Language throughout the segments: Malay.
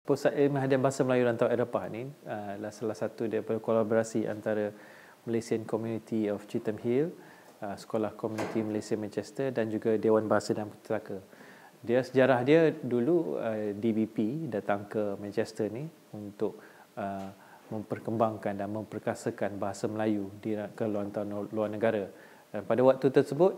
Pusat Ilmu Hadian Bahasa Melayu Rantau Eropah ni uh, adalah salah satu daripada kolaborasi antara Malaysian Community of Chatham Hill, uh, Sekolah Community Malaysia Manchester dan juga Dewan Bahasa dan Putraka. Dia sejarah dia dulu uh, DBP datang ke Manchester ni untuk memperkembangkan dan memperkasakan bahasa Melayu di luar, luar negara. Dan pada waktu tersebut,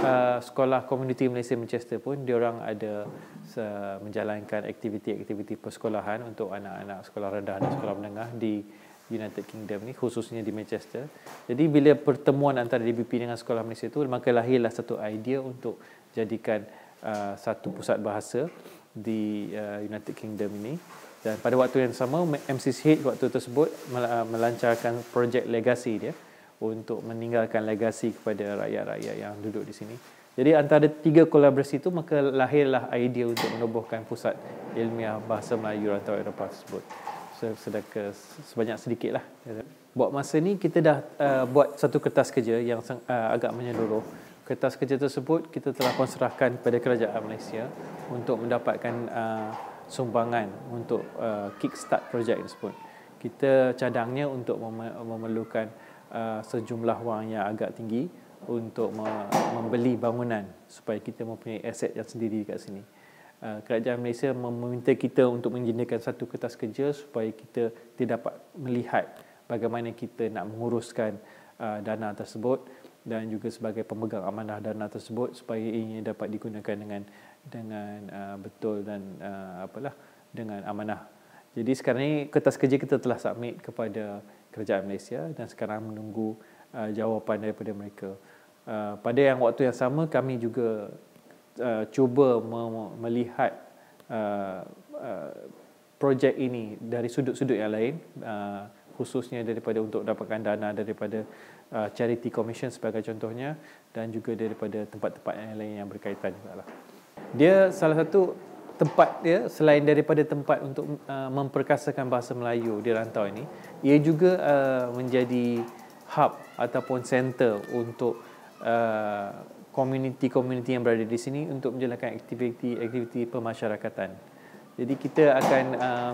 uh, sekolah komuniti Malaysia Manchester pun dia orang ada se- uh, menjalankan aktiviti-aktiviti persekolahan untuk anak-anak sekolah rendah dan sekolah menengah di United Kingdom ni khususnya di Manchester. Jadi bila pertemuan antara DBP dengan sekolah Malaysia tu maka lahirlah satu idea untuk jadikan uh, satu pusat bahasa di uh, United Kingdom ini dan pada waktu yang sama MCCH waktu tersebut melancarkan projek legasi dia uh, untuk meninggalkan legasi kepada rakyat-rakyat yang duduk di sini. Jadi antara tiga kolaborasi itu maka lahirlah idea untuk menubuhkan pusat ilmiah bahasa Melayu rantau Eropah tersebut. So, sedaka sebanyak sedikitlah. Buat masa ni kita dah uh, buat satu kertas kerja yang uh, agak menyeluruh. Kertas kerja tersebut kita telah konserahkan kepada kerajaan Malaysia untuk mendapatkan uh, sumbangan untuk uh, kickstart projek tersebut. Kita cadangnya untuk memerlukan Uh, sejumlah wang yang agak tinggi untuk membeli bangunan supaya kita mempunyai aset yang sendiri dekat sini. Uh, kerajaan Malaysia meminta kita untuk menjadikan satu kertas kerja supaya kita tidak dapat melihat bagaimana kita nak menguruskan uh, dana tersebut dan juga sebagai pemegang amanah dana tersebut supaya ini dapat digunakan dengan dengan betul dan apalah dengan amanah. Jadi sekarang ini kertas kerja kita telah submit kepada kerajaan Malaysia dan sekarang menunggu uh, jawapan daripada mereka. Uh, pada yang waktu yang sama kami juga uh, cuba me- melihat uh, uh, projek ini dari sudut-sudut yang lain uh, khususnya daripada untuk dapatkan dana daripada uh, charity commission sebagai contohnya dan juga daripada tempat-tempat yang lain yang berkaitan juga lah. Dia salah satu tempat ya selain daripada tempat untuk uh, memperkasakan bahasa Melayu di rantau ini ia juga uh, menjadi hub ataupun center untuk uh, community-community yang berada di sini untuk menjalankan aktiviti-aktiviti pemasyarakatan. Jadi kita akan uh,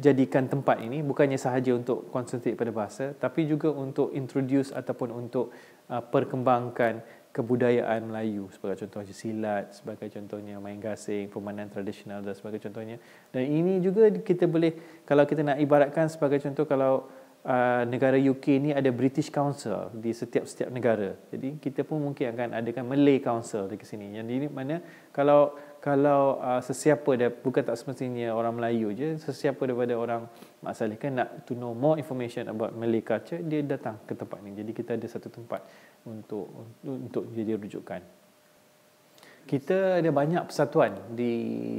jadikan tempat ini bukannya sahaja untuk konsentrate pada bahasa tapi juga untuk introduce ataupun untuk uh, perkembangkan kebudayaan Melayu sebagai contohnya silat sebagai contohnya main gasing permainan tradisional dan sebagai contohnya dan ini juga kita boleh kalau kita nak ibaratkan sebagai contoh kalau uh, negara UK ni ada British Council di setiap-setiap negara. Jadi kita pun mungkin akan adakan Malay Council di sini. Yang ini mana kalau kalau uh, sesiapa dah bukan tak semestinya orang Melayu je, sesiapa daripada orang Maksalih kan nak to know more information about Malay culture, dia datang ke tempat ni. Jadi kita ada satu tempat untuk untuk jadi rujukan kita ada banyak persatuan di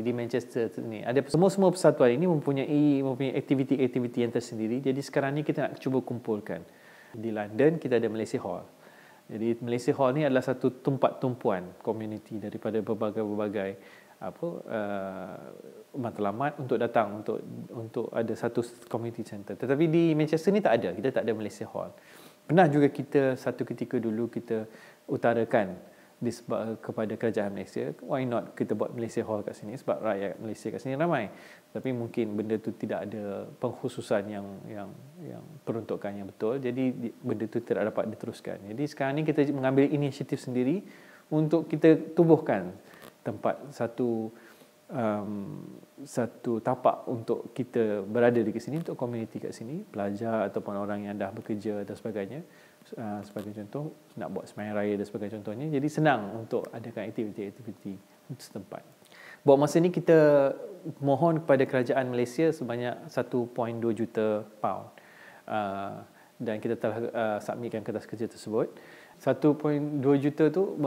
di Manchester ni. Ada semua-semua persatuan ini mempunyai mempunyai aktiviti-aktiviti yang tersendiri. Jadi sekarang ni kita nak cuba kumpulkan. Di London kita ada Malaysia Hall. Jadi Malaysia Hall ni adalah satu tempat tumpuan community daripada berbagai-bagai apa uh, matlamat untuk datang untuk untuk ada satu community center. Tetapi di Manchester ni tak ada. Kita tak ada Malaysia Hall. Pernah juga kita satu ketika dulu kita utarakan kepada kerajaan Malaysia why not kita buat Malaysia Hall kat sini sebab rakyat Malaysia kat sini ramai tapi mungkin benda tu tidak ada pengkhususan yang yang yang peruntukan yang betul jadi benda tu tidak dapat diteruskan jadi sekarang ni kita mengambil inisiatif sendiri untuk kita tubuhkan tempat satu um, satu tapak untuk kita berada di sini untuk komuniti kat sini pelajar ataupun orang yang dah bekerja dan sebagainya Uh, sebagai contoh nak buat semayan raya dan sebagai contohnya jadi senang untuk adakan aktiviti-aktiviti setempat buat masa ini kita mohon kepada kerajaan Malaysia sebanyak 1.2 juta pound uh, dan kita telah uh, submitkan kertas kerja tersebut 1.2 juta tu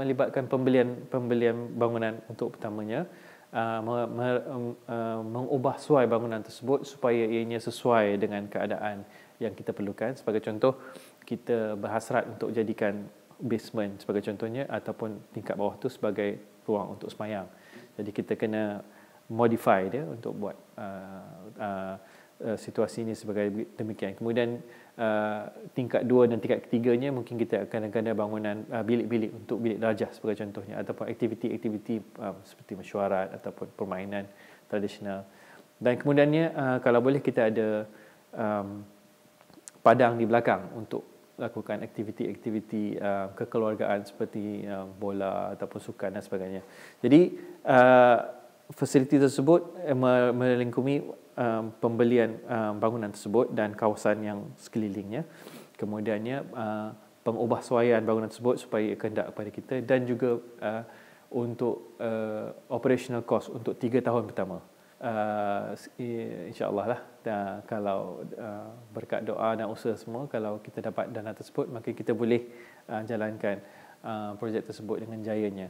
melibatkan pembelian pembelian bangunan untuk pertamanya uh, um, uh, mengubah suai bangunan tersebut supaya ianya sesuai dengan keadaan yang kita perlukan. Sebagai contoh, kita berhasrat untuk jadikan basement sebagai contohnya ataupun tingkat bawah tu sebagai ruang untuk semayang. Jadi kita kena modify dia untuk buat uh, uh, uh situasi ini sebagai demikian. Kemudian uh, tingkat dua dan tingkat ketiganya mungkin kita akan ada bangunan uh, bilik-bilik untuk bilik darjah sebagai contohnya ataupun aktiviti-aktiviti uh, seperti mesyuarat ataupun permainan tradisional. Dan kemudiannya uh, kalau boleh kita ada um, padang di belakang untuk lakukan aktiviti-aktiviti uh, kekeluargaan seperti uh, bola ataupun sukan dan sebagainya. Jadi uh, fasiliti tersebut eh, melingkupi uh, pembelian uh, bangunan tersebut dan kawasan yang sekelilingnya. Kemudiannya uh, pengubahsuaian bangunan tersebut supaya kehendak kepada kita dan juga uh, untuk uh, operational cost untuk tiga tahun pertama uh, insyaAllah lah dan kalau uh, berkat doa dan usaha semua kalau kita dapat dana tersebut maka kita boleh uh, jalankan uh, projek tersebut dengan jayanya.